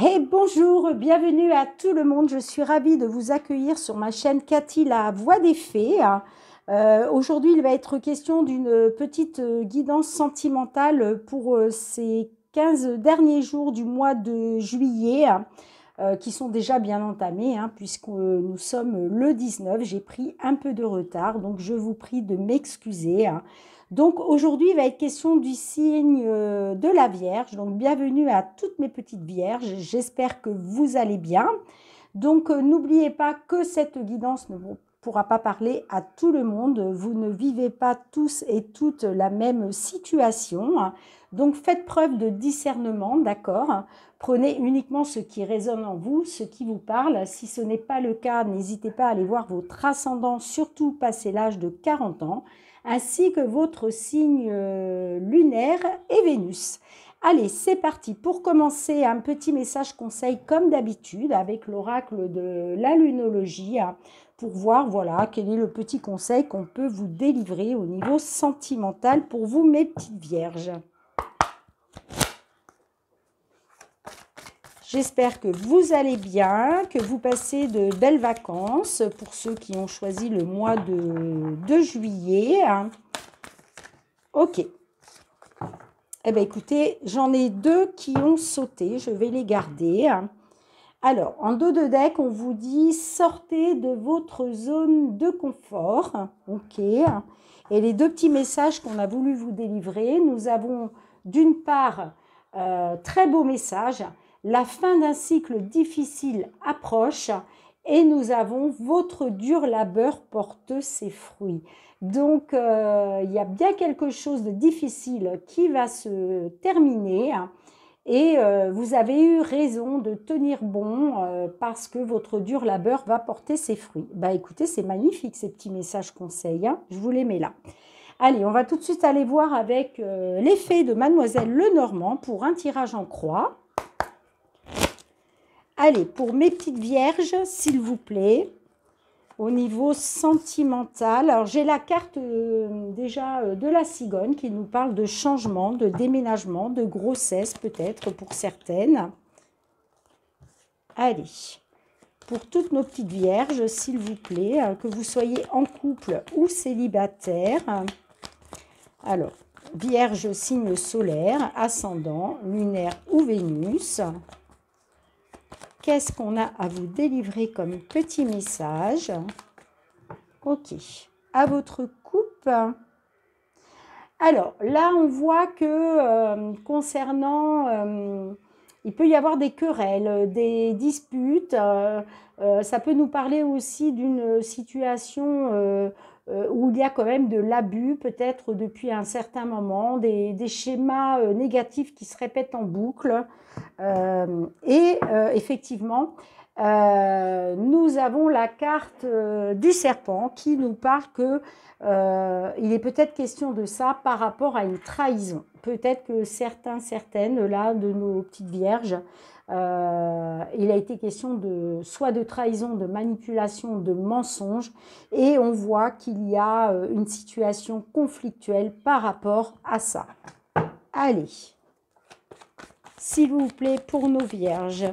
Hey, bonjour, bienvenue à tout le monde. Je suis ravie de vous accueillir sur ma chaîne Cathy, la voix des fées. Euh, aujourd'hui, il va être question d'une petite guidance sentimentale pour euh, ces 15 derniers jours du mois de juillet, euh, qui sont déjà bien entamés, hein, puisque nous sommes le 19. J'ai pris un peu de retard, donc je vous prie de m'excuser. Hein. Donc aujourd'hui, il va être question du signe euh, de la Vierge. Donc bienvenue à toutes mes petites Vierges. J'espère que vous allez bien. Donc euh, n'oubliez pas que cette guidance ne vous pourra pas parler à tout le monde. Vous ne vivez pas tous et toutes la même situation. Donc faites preuve de discernement, d'accord Prenez uniquement ce qui résonne en vous, ce qui vous parle. Si ce n'est pas le cas, n'hésitez pas à aller voir votre ascendant, surtout passé l'âge de 40 ans, ainsi que votre signe euh, lunaire et Vénus. Allez, c'est parti. Pour commencer, un petit message conseil comme d'habitude avec l'oracle de la lunologie hein, pour voir voilà quel est le petit conseil qu'on peut vous délivrer au niveau sentimental pour vous mes petites vierges. J'espère que vous allez bien, que vous passez de belles vacances pour ceux qui ont choisi le mois de, juillet. Hein. Ok. Eh bien écoutez, j'en ai deux qui ont sauté, je vais les garder. Hein. Alors, en dos de deck, on vous dit sortez de votre zone de confort. OK. Et les deux petits messages qu'on a voulu vous délivrer, nous avons d'une part euh, très beau message la fin d'un cycle difficile approche et nous avons votre dur labeur porte ses fruits. Donc euh, il y a bien quelque chose de difficile qui va se terminer et euh, vous avez eu raison de tenir bon euh, parce que votre dur labeur va porter ses fruits. Bah écoutez, c'est magnifique ces petits messages conseils, hein. je vous les mets là. Allez, on va tout de suite aller voir avec l'effet de mademoiselle Lenormand pour un tirage en croix. Allez, pour mes petites vierges, s'il vous plaît, au niveau sentimental, alors j'ai la carte euh, déjà euh, de la cigogne qui nous parle de changement, de déménagement, de grossesse peut-être pour certaines. Allez, pour toutes nos petites vierges, s'il vous plaît, hein, que vous soyez en couple ou célibataire. Alors, vierge, signe solaire, ascendant, lunaire ou Vénus qu'est-ce qu'on a à vous délivrer comme petit message Ok, à votre coupe. Alors là, on voit que euh, concernant, euh, il peut y avoir des querelles, des disputes. Euh, ça peut nous parler aussi d'une situation euh, où il y a quand même de l'abus, peut-être depuis un certain moment, des, des, schémas euh, négatifs qui se répètent en boucle. Euh, et effectivement, nous avons la carte du serpent qui nous parle que il est peut-être question de ça par rapport à une trahison. Peut-être que certains, certaines, là, de nos petites vierges, euh, il a été question de soit de trahison, de manipulation, de mensonge, et on voit qu'il y a euh, une situation conflictuelle par rapport à ça. Allez, s'il vous plaît, pour nos vierges,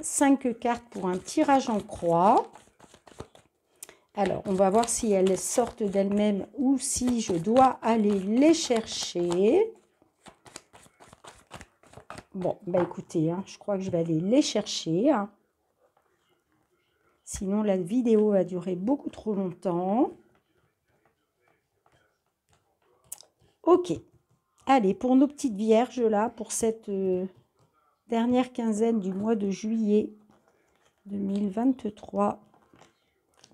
5 cartes pour un tirage en croix. Alors, on va voir si elles sortent d'elles-mêmes ou si je dois aller les chercher. Bon, bah écoutez, hein, je crois que je vais aller les chercher. Hein. Sinon, la vidéo va durer beaucoup trop longtemps. Ok. Allez, pour nos petites vierges, là, pour cette euh, dernière quinzaine du mois de juillet 2023,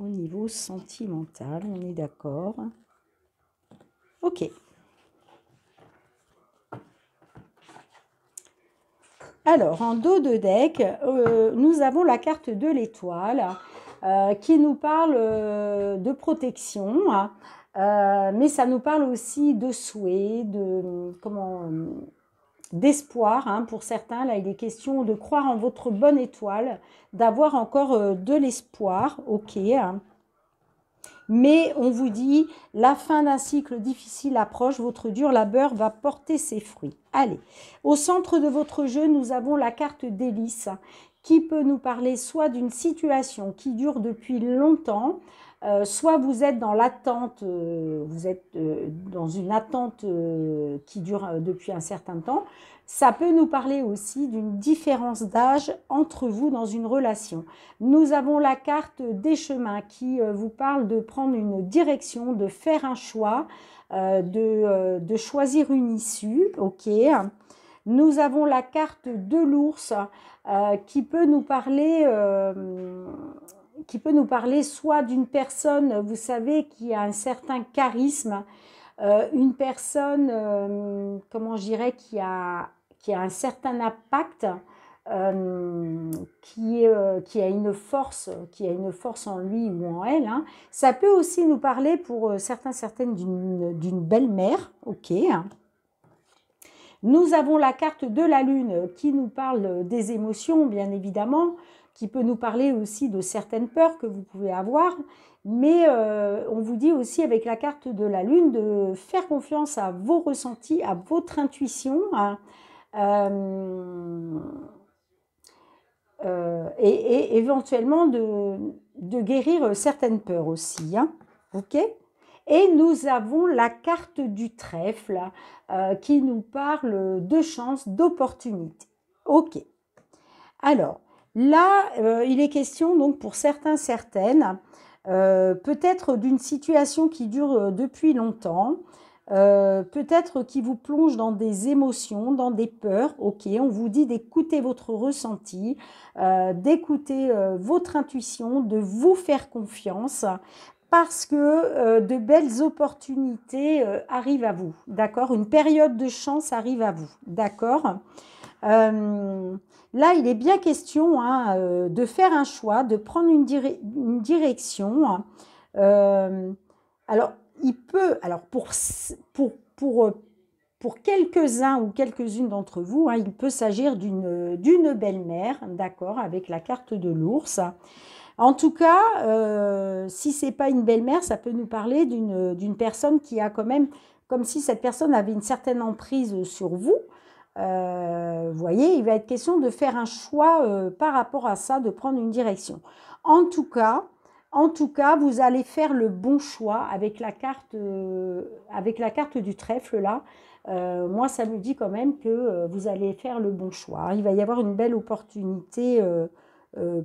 au niveau sentimental, on est d'accord. Ok. Alors, en dos de deck, euh, nous avons la carte de l'étoile euh, qui nous parle euh, de protection, mais ça nous parle aussi de souhait, de comment d'espoir. Hein. pour certains, là, il est question de croire en votre bonne étoile, d'avoir encore de l'espoir. Ok. Hein mais on vous dit, la fin d'un cycle difficile approche, votre dur labeur va porter ses fruits. Allez, au centre de votre jeu, nous avons la carte délice », qui peut nous parler soit d'une situation qui dure depuis longtemps, euh, soit vous êtes dans l'attente, euh, vous êtes euh, dans une attente qui dure depuis un certain temps. Ça peut nous parler aussi d'une différence d'âge entre vous dans une relation. Nous avons la carte des chemins qui vous parle de prendre une direction, de faire un choix, de, choisir une issue. Ok. Nous avons la carte de l'ours qui peut nous parler qui peut nous parler soit d'une personne, vous savez, qui a un certain charisme, euh, une personne, euh, comment je dirais, qui a, qui a un certain impact, euh, qui, qui a une force, qui a une force en lui ou en elle. Hein. Ça peut aussi nous parler pour certains, certaines d'une belle-mère, ok. Hein. Nous avons la carte de la lune qui nous parle des émotions, bien évidemment qui peut nous parler aussi de certaines peurs que vous pouvez avoir. Mais euh, on vous dit aussi avec la carte de la Lune de faire confiance à vos ressentis, à votre intuition. Euh, euh, et, éventuellement de, guérir certaines peurs aussi. Hein, ok et nous avons la carte du trèfle qui nous parle de chance, d'opportunité. Ok. Alors, Là, euh, il est question donc pour certains, certaines, euh, peut-être d'une situation qui dure euh, depuis longtemps, peut-être qui vous plonge dans des émotions, dans des peurs. Ok, on vous dit d'écouter votre ressenti, d'écouter votre intuition, de vous faire confiance, parce que de belles opportunités arrivent à vous, d'accord Une période de chance arrive à vous, d'accord Là, il est bien question hein, euh, de faire un choix, de prendre une, direction. Hein. Euh, alors, il peut, alors pour, pour, pour, euh, pour quelques-uns ou quelques-unes d'entre vous, hein, il peut s'agir d'une belle-mère, d'accord, avec la carte de l'ours. En tout cas, si si c'est pas une belle-mère, ça peut nous parler d'une personne qui a quand même, comme si cette personne avait une certaine emprise sur vous, vous euh, voyez, il va être question de faire un choix euh, par rapport à ça, de prendre une direction. En tout cas, en tout cas, vous allez faire le bon choix avec la carte, euh, avec la carte du trèfle là. moi, ça me dit quand même que vous allez faire le bon choix. Il va y avoir une belle opportunité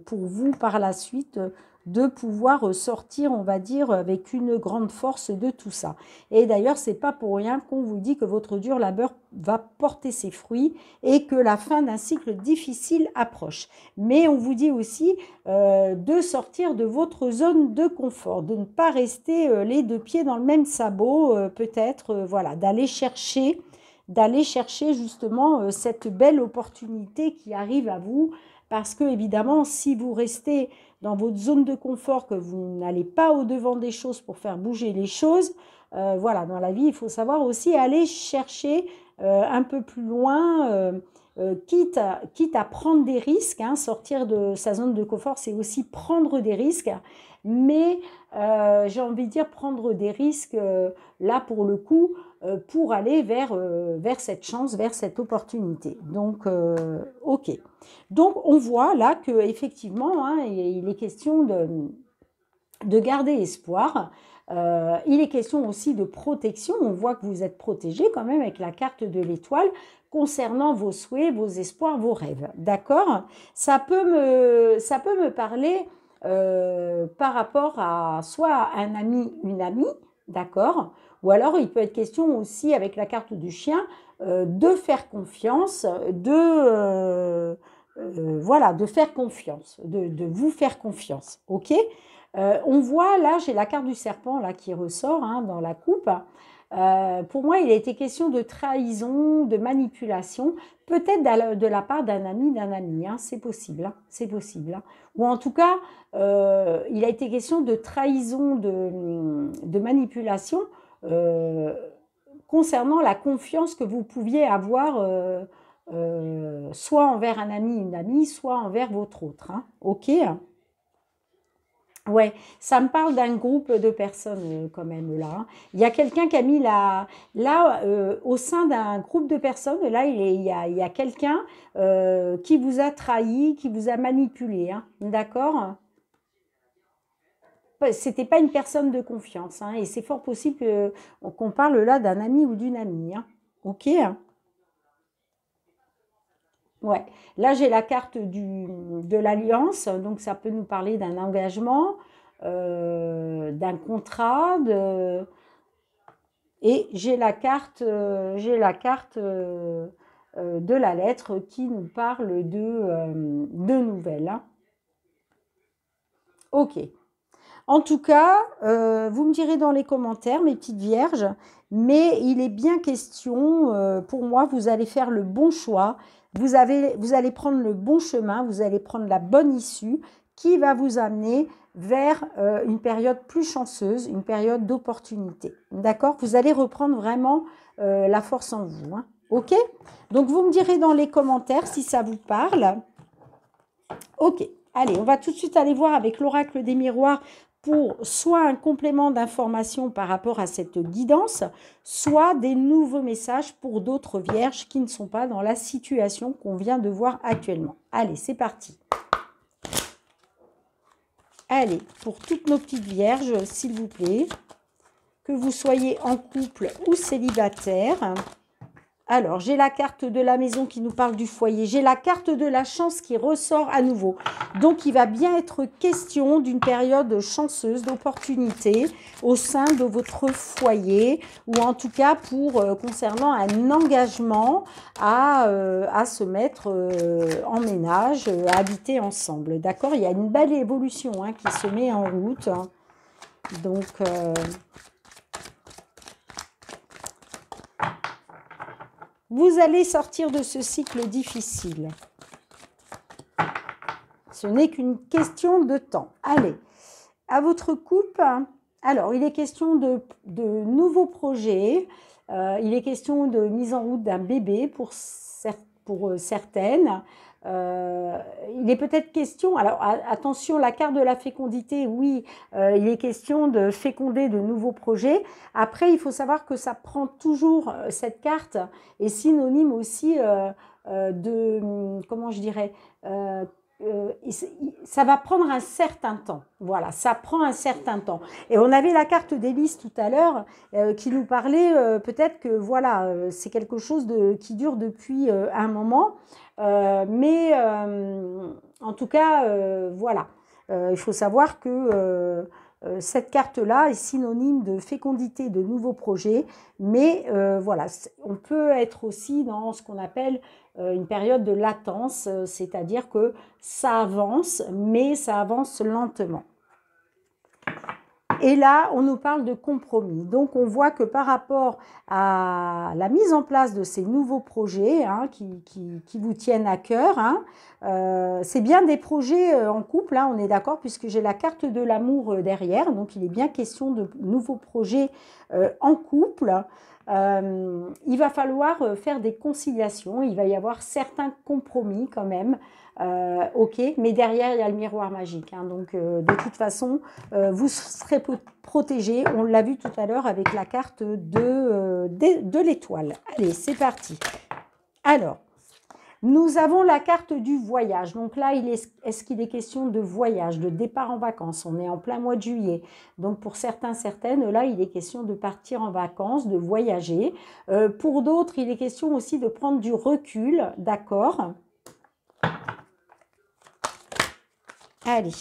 pour vous par la suite de pouvoir sortir, on va dire, avec une grande force de tout ça. Et d'ailleurs, n'est pas pour rien qu'on vous dit que votre dur labeur va porter ses fruits et que la fin d'un cycle difficile approche. Mais on vous dit aussi euh, de sortir de votre zone de confort, de ne pas rester euh, les deux pieds dans le même sabot, euh, peut-être, voilà, d'aller chercher d'aller chercher justement cette belle opportunité qui arrive à vous parce que évidemment si vous restez dans votre zone de confort, que vous n'allez pas au-devant des choses pour faire bouger les choses. Euh, voilà, dans la vie, il faut savoir aussi aller chercher euh, un peu plus loin, euh, quitte, à, prendre des risques. Hein. sortir de sa zone de confort, c'est aussi prendre des risques. Mais j'ai envie de dire prendre des risques, là pour le coup, euh, pour aller euh, vers, cette chance, vers cette opportunité. Donc, euh, ok. Donc, on voit là qu'effectivement, hein, il est question de, garder espoir. il est question aussi de protection. On voit que vous êtes protégé quand même avec la carte de l'étoile concernant vos souhaits, vos espoirs, vos rêves. D'accord ça, peut me, parler par rapport à soit un ami, une amie, d'accord ou alors, il peut être question aussi, avec la carte du chien, euh, de faire confiance, de... Euh, euh, voilà, de faire confiance, de, vous faire confiance, ok On voit, là, j'ai la carte du serpent là qui ressort hein, dans la coupe. pour moi, il a été question de trahison, de manipulation, peut-être de la part d'un ami, d'un ami, hein, c'est possible, hein, c'est possible. Ou en tout cas, il a été question de trahison, de manipulation euh, concernant la confiance que vous pouviez avoir euh, euh, soit envers un ami, une amie, soit envers votre autre. Hein. Ok Ouais, ça me parle d'un groupe de personnes quand même là. Hein. Il y a quelqu'un qui a mis la... Là, au sein d'un groupe de personnes, là, il, y a, il y a quelqu'un qui vous a trahi, qui vous a manipulé. Hein. D'accord c'était pas une personne de confiance. Hein, et c'est fort possible euh, qu'on parle là d'un ami ou d'une amie. Hein. Ok hein. Ouais. Là, j'ai la carte du, de l'alliance, donc ça peut nous parler d'un engagement, euh, d'un contrat, et j'ai la carte, euh, j'ai la carte de la lettre qui nous parle de, de nouvelles. Ok. En tout cas, euh, vous me direz dans les commentaires, mes petites vierges, mais il est bien question, euh, pour moi, vous allez faire le bon choix, vous, avez, vous allez prendre le bon chemin, vous allez prendre la bonne issue qui va vous amener vers euh, une période plus chanceuse, une période d'opportunité. D'accord Vous allez reprendre vraiment la force en vous. Hein. ok Donc, vous me direz dans les commentaires si ça vous parle. Ok. Allez, on va tout de suite aller voir avec l'oracle des miroirs pour soit un complément d'information par rapport à cette guidance, soit des nouveaux messages pour d'autres vierges qui ne sont pas dans la situation qu'on vient de voir actuellement. Allez, c'est parti. Allez, pour toutes nos petites vierges, s'il vous plaît, que vous soyez en couple ou célibataire, alors, j'ai la carte de la maison qui nous parle du foyer. J'ai la carte de la chance qui ressort à nouveau. Donc, il va bien être question d'une période chanceuse d'opportunité au sein de votre foyer ou en tout cas pour euh, concernant un engagement à, euh, se mettre euh, en ménage, à habiter ensemble. D'accord Il y a une belle évolution hein, qui se met en route. Hein. Donc... Vous allez sortir de ce cycle difficile. Ce n'est qu'une question de temps. Allez, à votre coupe. Alors, il est question de, nouveaux projets. Euh, il est question de mise en route d'un bébé pour euh, certaines. Euh, il est peut-être question, alors attention, la carte de la fécondité, oui, euh, il est question de féconder de nouveaux projets. Après, il faut savoir que ça prend toujours, euh, cette carte et synonyme aussi de, hum, comment je dirais, euh, ça va prendre un certain temps. Voilà, ça prend un certain temps. Et on avait la carte d'Hélice tout à l'heure euh, qui nous parlait euh, peut-être que voilà, c'est quelque chose de, qui dure depuis un moment. mais en tout cas, voilà, il faut savoir que euh, cette carte-là est synonyme de fécondité de nouveaux projets, mais euh, voilà, on peut être aussi dans ce qu'on appelle euh, une période de latence, c'est-à-dire que ça avance, mais ça avance lentement. Et là, on nous parle de compromis. Donc, on voit que par rapport à la mise en place de ces nouveaux projets hein, qui, vous tiennent à cœur, hein, euh, c'est bien des projets euh, en couple, hein, on est d'accord, puisque j'ai la carte de l'amour euh, derrière. Donc, il est bien question de nouveaux projets en couple. Euh, il va falloir euh, faire des conciliations, il va y avoir certains compromis quand même, euh, ok, mais derrière il y a le miroir magique. Hein. donc de toute façon, vous serez protégé, on l'a vu tout à l'heure avec la carte de, de, de l'étoile. Allez, c'est parti. Alors, nous avons la carte du voyage. Donc là, est, ce qu'il est question de voyage, de départ en vacances On est en plein mois de juillet. Donc pour certains, certaines, là, il est question de partir en vacances, de voyager. Euh, pour d'autres, il est question aussi de prendre du recul, d'accord Allez,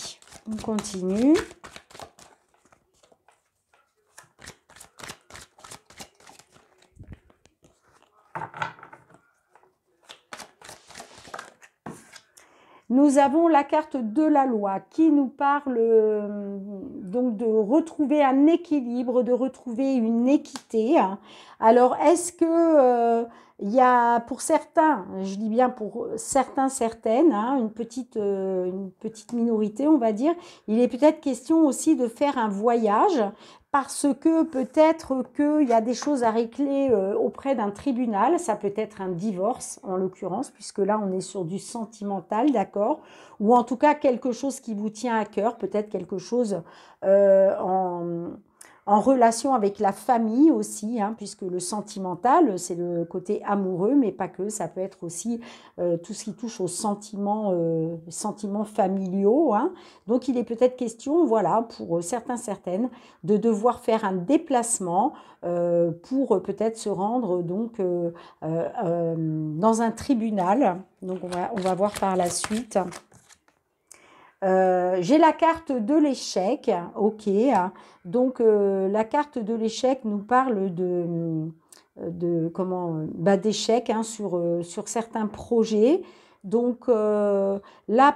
on continue. Nous avons la carte de la loi qui nous parle euh, donc de retrouver un équilibre, de retrouver une équité. Hein. Alors est-ce que euh, y a pour certains, je dis bien pour certains, certaines, hein, une, petite, euh, une petite minorité, on va dire, il est peut-être question aussi de faire un voyage parce que peut-être qu'il y a des choses à régler euh, auprès d'un tribunal, ça peut être un divorce en l'occurrence, puisque là on est sur du sentimental, d'accord, ou en tout cas quelque chose qui vous tient à cœur, peut-être quelque chose euh, en en relation avec la famille aussi, hein, puisque le sentimental, c'est le côté amoureux, mais pas que, ça peut être aussi euh, tout ce qui touche aux sentiments, euh, sentiments familiaux. Hein. Donc il est peut-être question, voilà, pour certains, certaines, de devoir faire un déplacement euh, pour peut-être se rendre donc dans un tribunal. Donc on va, on va voir par la suite euh, j'ai la carte de l'échec, ok. Donc euh, la carte de l'échec nous parle de, euh, de comment bah, d'échec hein, sur, sur certains projets. Donc là,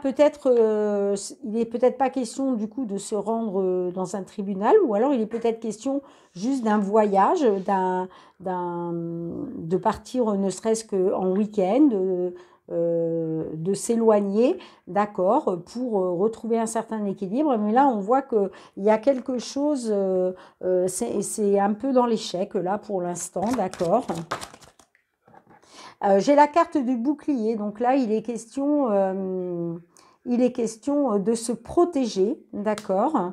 peut-être, il n'est peut-être pas question du coup de se rendre dans un tribunal, ou alors il est peut-être question juste d'un voyage, d'un, d'un, de partir ne serait-ce qu'en week-end, euh, de s'éloigner, d'accord, pour euh, retrouver un certain équilibre. Mais là, on voit qu'il y a quelque chose, euh, c'est un peu dans l'échec, là, pour l'instant, d'accord. J'ai la carte du bouclier, donc là, il est question, il est question de se protéger, d'accord.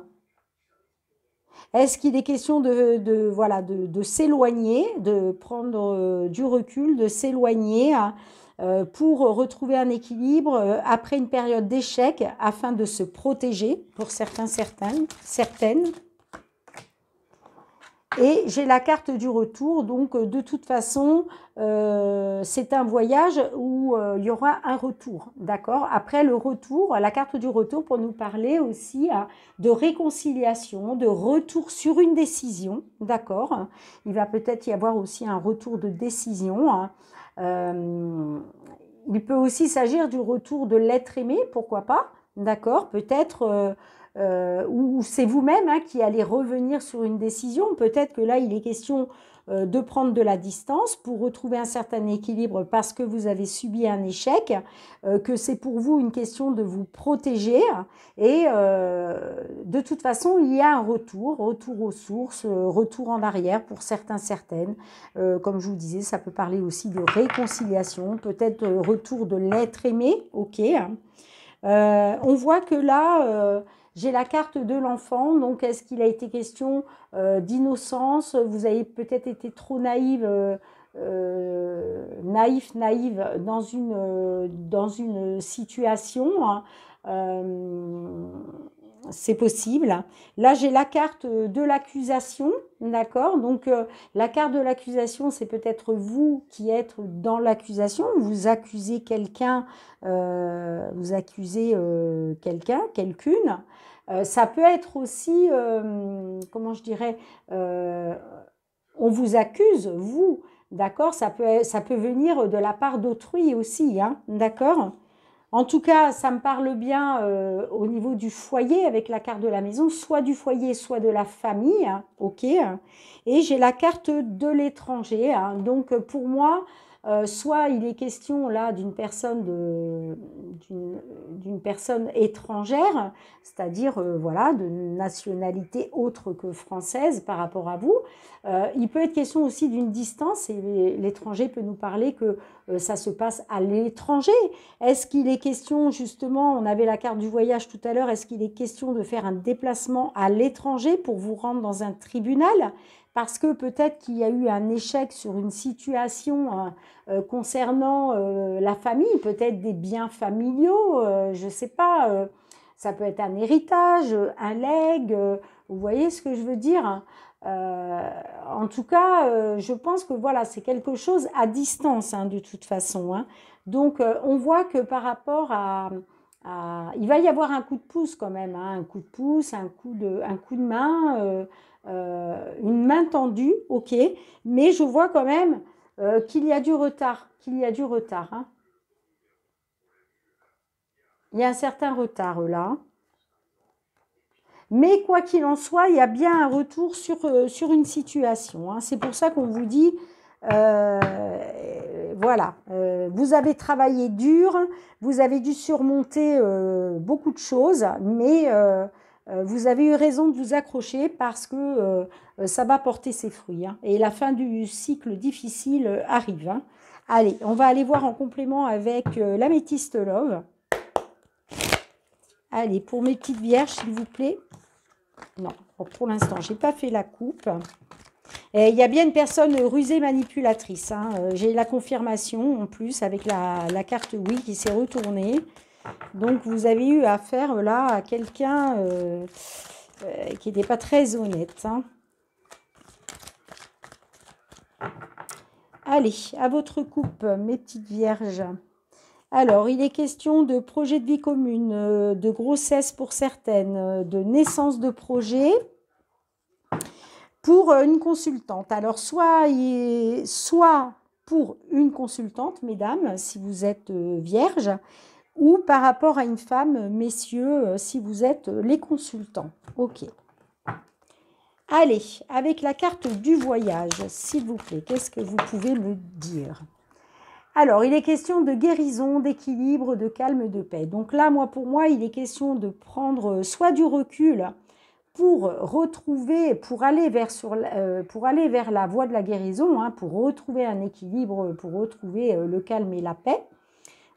Est-ce qu'il est question de, voilà de, s'éloigner, de prendre du recul, de s'éloigner hein, euh, pour retrouver un équilibre euh, après une période d'échec afin de se protéger pour certains, certaines. certaines. Et j'ai la carte du retour, donc euh, de toute façon, c'est un voyage où il y aura un retour, d'accord Après le retour, la carte du retour pour nous parler aussi hein, de réconciliation, de retour sur une décision, d'accord Il va peut-être y avoir aussi un retour de décision. Hein. Euh, il peut aussi s'agir du retour de l'être aimé, pourquoi pas, d'accord Peut-être, euh, euh, ou c'est vous-même hein, qui allez revenir sur une décision, peut-être que là, il est question euh, de prendre de la distance pour retrouver un certain équilibre parce que vous avez subi un échec, euh, que c'est pour vous une question de vous protéger. Et euh, de toute façon, il y a un retour, retour aux sources, retour en arrière pour certains, certaines. comme je vous disais, ça peut parler aussi de réconciliation, peut-être retour de l'être aimé, ok. Hein. on voit que là, j'ai la carte de l'enfant, donc est-ce qu'il a été question euh, d'innocence Vous avez peut-être été trop naïve, euh, euh naïf, naïve dans une, euh, situation. Hein. c'est possible. Là, j'ai la carte de l'accusation, d'accord Donc, la carte de l'accusation, c'est peut-être vous qui êtes dans l'accusation. Vous accusez quelqu'un, vous accusez quelqu'un, quelqu'une. Euh, ça peut être aussi, euh, comment je dirais, euh, on vous accuse, vous, d'accord ça peut, venir de la part d'autrui aussi, hein, d'accord en tout cas, ça me parle bien au niveau du foyer avec la carte de la maison, soit du foyer, soit de la famille, hein, ok. Et j'ai la carte de l'étranger, hein, donc pour moi, euh, soit il est question là d'une personne, d'une, personne étrangère, c'est-à-dire euh, voilà de nationalité autre que française par rapport à vous. Euh, il peut être question aussi d'une distance et l'étranger peut nous parler que ça se passe à l'étranger. Est-ce qu'il est question justement, on avait la carte du voyage tout à l'heure, est-ce qu'il est question de faire un déplacement à l'étranger pour vous rendre dans un tribunal parce que peut-être qu'il y a eu un échec sur une situation euh, euh, concernant euh, la famille, peut-être des biens familiaux, je ne sais pas, ça peut être un héritage, un legs. vous voyez ce que je veux dire hein. en tout cas, je pense que voilà, c'est quelque chose à distance hein, de toute façon. Hein. Donc, on voit que par rapport à, il va y avoir un coup de pouce quand même, un coup de pouce, un coup de, un coup de main. Euh, une main tendue, ok, mais je vois quand même euh, qu'il y a du retard, qu'il y a du retard. Hein. Il y a un certain retard là. Mais quoi qu'il en soit, il y a bien un retour sur, euh, sur une situation. Hein. C'est pour ça qu'on vous dit, voilà, vous avez travaillé dur, vous avez dû surmonter beaucoup de choses, mais euh, vous avez eu raison de vous accrocher parce que euh, ça va porter ses fruits. Hein. et la fin du cycle difficile euh, arrive. Hein. Allez, on va aller voir en complément avec la l'améthyste Love. Allez, pour mes petites vierges, s'il vous plaît. Non, oh, pour l'instant, je n'ai pas fait la coupe. il y a bien une personne rusée manipulatrice. Hein. J'ai la confirmation en plus avec la carte oui qui s'est retournée. Donc vous avez eu affaire là à quelqu'un euh, euh, qui n'était pas très honnête. Hein. Allez, à votre coupe, mes petites vierges. Alors, il est question de projet de vie commune, euh, de grossesse pour certaines, de naissance de projet pour une consultante. Alors, soit, soit pour une consultante, mesdames, si vous êtes vierge, ou par rapport à une femme, euh, messieurs, euh, si vous êtes euh, les consultants. Ok. Allez, avec la carte du voyage, s'il vous plaît, qu'est-ce que vous pouvez me dire alors, il est question de guérison, d'équilibre, de calme, de paix. Donc là, moi, pour moi, il est question de prendre soit du recul pour retrouver, pour aller vers, sur, pour aller vers la voie de la guérison, hein, pour retrouver un équilibre, pour retrouver le calme et la paix,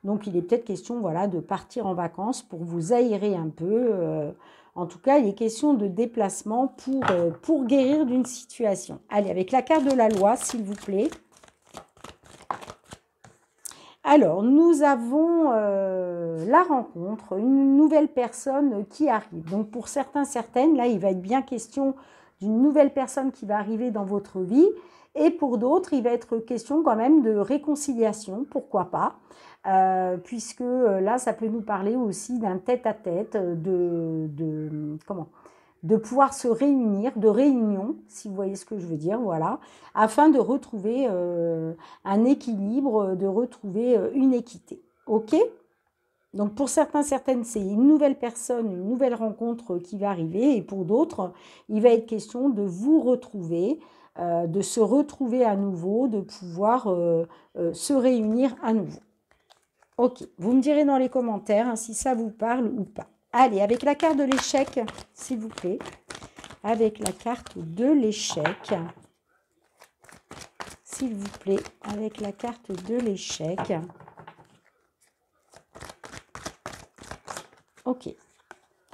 donc il est peut-être question voilà, de partir en vacances pour vous aérer un peu. Euh, en tout cas, il est question de déplacement pour, euh, pour guérir d'une situation. Allez, avec la carte de la loi, s'il vous plaît. Alors, nous avons euh, la rencontre, une nouvelle personne qui arrive. Donc, pour certains, certaines, là, il va être bien question d'une nouvelle personne qui va arriver dans votre vie. Et pour d'autres, il va être question quand même de réconciliation, pourquoi pas, euh, puisque euh, là, ça peut nous parler aussi d'un tête-à-tête, euh, de, de, comment de pouvoir se réunir, de réunion, si vous voyez ce que je veux dire, voilà, afin de retrouver un équilibre, de retrouver une équité. OK donc pour certains, certaines, c'est une nouvelle personne, une nouvelle rencontre qui va arriver. Et pour d'autres, il va être question de vous retrouver, euh, de se retrouver à nouveau, de pouvoir euh, euh, se réunir à nouveau. Ok, vous me direz dans les commentaires hein, si ça vous parle ou pas. Allez, avec la carte de l'échec, s'il vous plaît. Avec la carte de l'échec. S'il vous plaît, avec la carte de l'échec. Ok.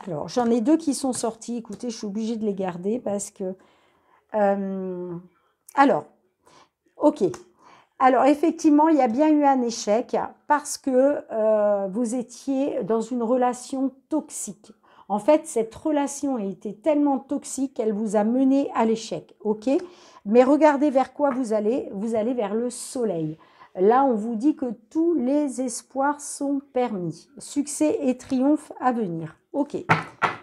Alors, j'en ai deux qui sont sortis. Écoutez, je suis obligée de les garder parce que... Euh, alors, ok. Alors, effectivement, il y a bien eu un échec parce que euh, vous étiez dans une relation toxique. En fait, cette relation a été tellement toxique qu'elle vous a mené à l'échec. OK Mais regardez vers quoi vous allez. Vous allez vers le soleil. Là, on vous dit que tous les espoirs sont permis. Succès et triomphe à venir. Ok.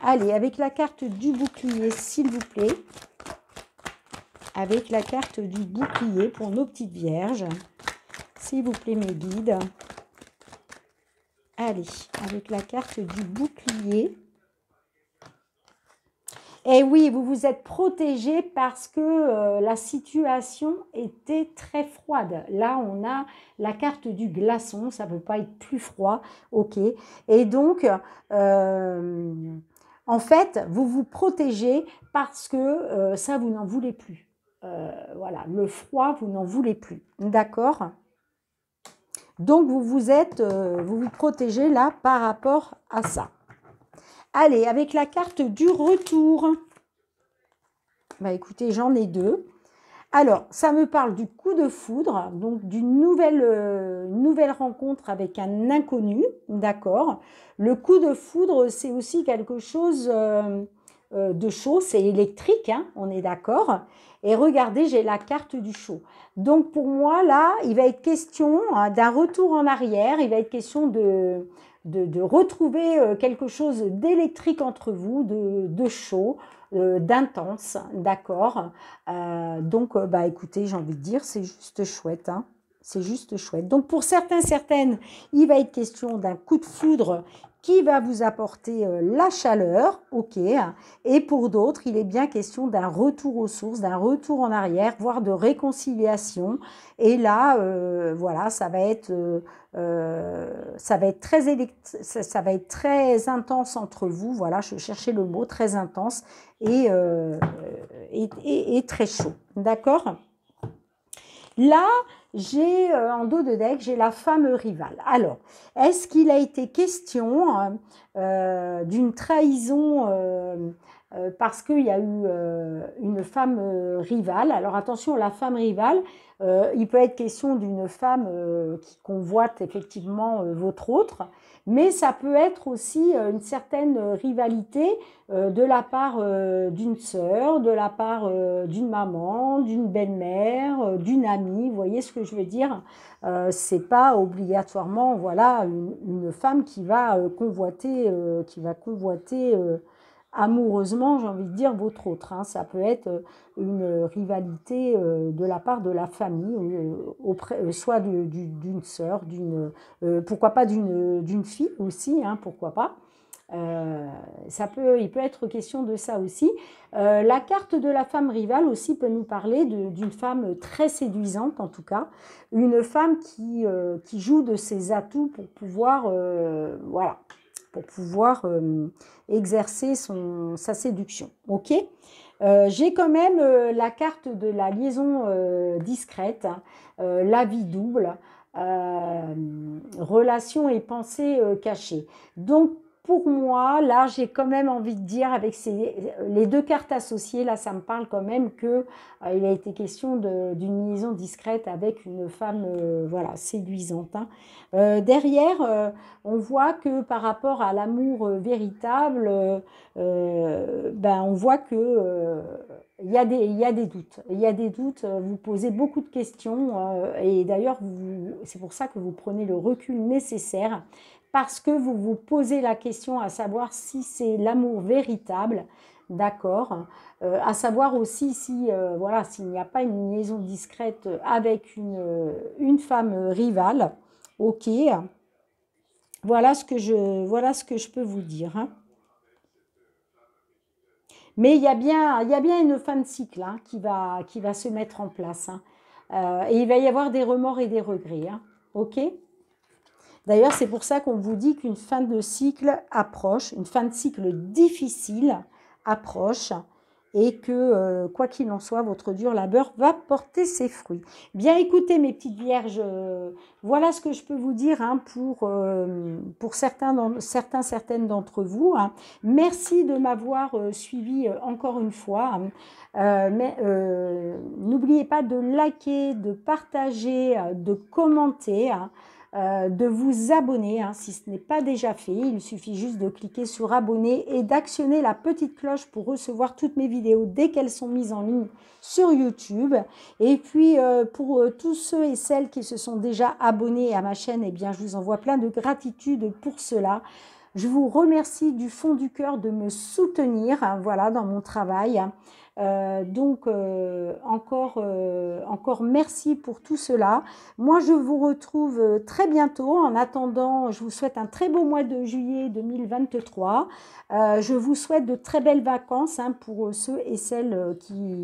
Allez, avec la carte du bouclier, s'il vous plaît. Avec la carte du bouclier pour nos petites vierges. S'il vous plaît, mes guides. Allez, avec la carte du bouclier et eh oui, vous vous êtes protégé parce que euh, la situation était très froide. Là, on a la carte du glaçon, ça ne peut pas être plus froid, ok. Et donc, euh, en fait, vous vous protégez parce que euh, ça, vous n'en voulez plus. voilà, le froid, vous n'en voulez plus. D'accord donc vous vous êtes, vous vous protégez là par rapport à ça. Allez, avec la carte du retour. Bah écoutez, j'en ai deux. Alors, ça me parle du coup de foudre, donc d'une nouvelle, euh, nouvelle rencontre avec un inconnu, d'accord. Le coup de foudre, c'est aussi quelque chose euh, euh, de chaud, c'est électrique, hein, on est d'accord. Et regardez, j'ai la carte du chaud. Donc pour moi, là, il va être question hein, d'un retour en arrière, il va être question de, de, retrouver euh, quelque chose d'électrique entre vous, de, de chaud, euh, d'intense, d'accord euh, Donc, bah, écoutez, j'ai envie de dire, c'est juste chouette. Hein c'est juste chouette. Donc pour certains, certaines, il va être question d'un coup de foudre qui va vous apporter euh, la chaleur, ok. Hein. Et pour d'autres, il est bien question d'un retour aux sources, d'un retour en arrière, voire de réconciliation. Et là, euh, voilà, ça va être, euh, ça va être très ça, va être très intense entre vous. Voilà, je cherchais le mot très intense et, et très chaud. D'accord. Là j'ai euh, en dos de deck, j'ai la femme rivale. Alors, est-ce qu'il a été question euh, euh, d'une trahison euh, parce qu'il y a eu euh, une femme euh, rivale. Alors attention, la femme rivale, il peut être question d'une femme qui convoite effectivement votre autre, mais ça peut être aussi une certaine rivalité de la part d'une sœur, de la part d'une maman, d'une belle-mère, d'une amie. Vous voyez ce que je veux dire C'est pas obligatoirement voilà une, femme qui va convoiter, qui va convoiter amoureusement, j'ai envie de dire, votre autre. Hein. Ça peut être euh, une rivalité euh, de la part de la famille, euh, soit d'une soeur sœur, d'une, pourquoi pas d'une fille aussi, hein, pourquoi pas. ça peut, il peut être question de ça aussi. la carte de la femme rivale aussi peut nous parler d'une femme très séduisante en tout cas, une femme qui, qui joue de ses atouts pour pouvoir, voilà, pour pouvoir euh, exercer son, sa séduction. Ok euh, J'ai quand même euh, la carte de la liaison discrète, hein, la vie double, relation et pensée cachées. Donc pour moi, là, j'ai quand même envie de dire, avec les deux cartes associées, là, ça me parle quand même que euh, il a été question d'une liaison discrète avec une femme, euh, voilà, séduisante. Hein. Euh, derrière, on voit que par rapport à l'amour véritable, ben, on voit que il y a des doutes. Il y a des doutes, vous posez beaucoup de questions et d'ailleurs, c'est pour ça que vous prenez le recul nécessaire parce que vous vous posez la question à savoir si c'est l'amour véritable, d'accord euh, À savoir aussi si, euh, voilà, s'il n'y a pas une liaison discrète avec euh, une, femme rivale, ok voilà ce que je, voilà ce que je peux vous dire. Hein. Mais il y, a bien, il y bien une fin de cycle hein, qui, va, qui va se mettre en place. Hein. et il va y avoir des remords et des regrets. OK D'ailleurs, c'est pour ça qu'on vous dit qu'une fin de cycle approche, une fin de cycle difficile approche et que, euh, quoi qu'il en soit, votre dur labeur va porter ses fruits. Bien écoutez, mes petites vierges, euh, voilà ce que je peux vous dire hein, pour, euh, certains, certaines d'entre vous. Hein. Merci de m'avoir suivi encore une fois. Hein. mais n'oubliez pas de liker, de partager, de commenter. Euh, de vous abonner hein, si ce n'est pas déjà fait. Il suffit juste de cliquer sur abonner et d'actionner la petite cloche pour recevoir toutes mes vidéos dès qu'elles sont mises en ligne sur YouTube. Et puis euh, pour euh, tous ceux et celles qui se sont déjà abonnés à ma chaîne, eh bien, je vous envoie plein de gratitude pour cela. Je vous remercie du fond du cœur de me soutenir hein, voilà, dans mon travail. Euh, donc euh, encore, euh, encore merci pour tout cela. Moi, je vous retrouve très bientôt. En attendant, je vous souhaite un très beau mois de juillet 2023. je vous souhaite de très belles vacances hein, pour ceux et celles qui,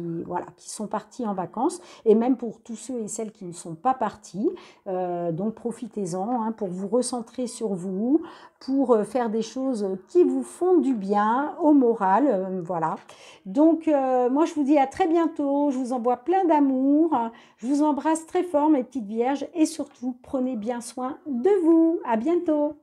sont partis en vacances et même pour tous ceux et celles qui ne sont pas partis. donc profitez-en hein, pour vous recentrer sur vous, pour euh, faire des choses qui vous font du bien au moral. Euh, voilà. Donc, euh, moi, je vous dis à très bientôt. Je vous envoie plein d'amour. Je vous embrasse très fort, mes petites vierges. Et surtout, prenez bien soin de vous. À bientôt.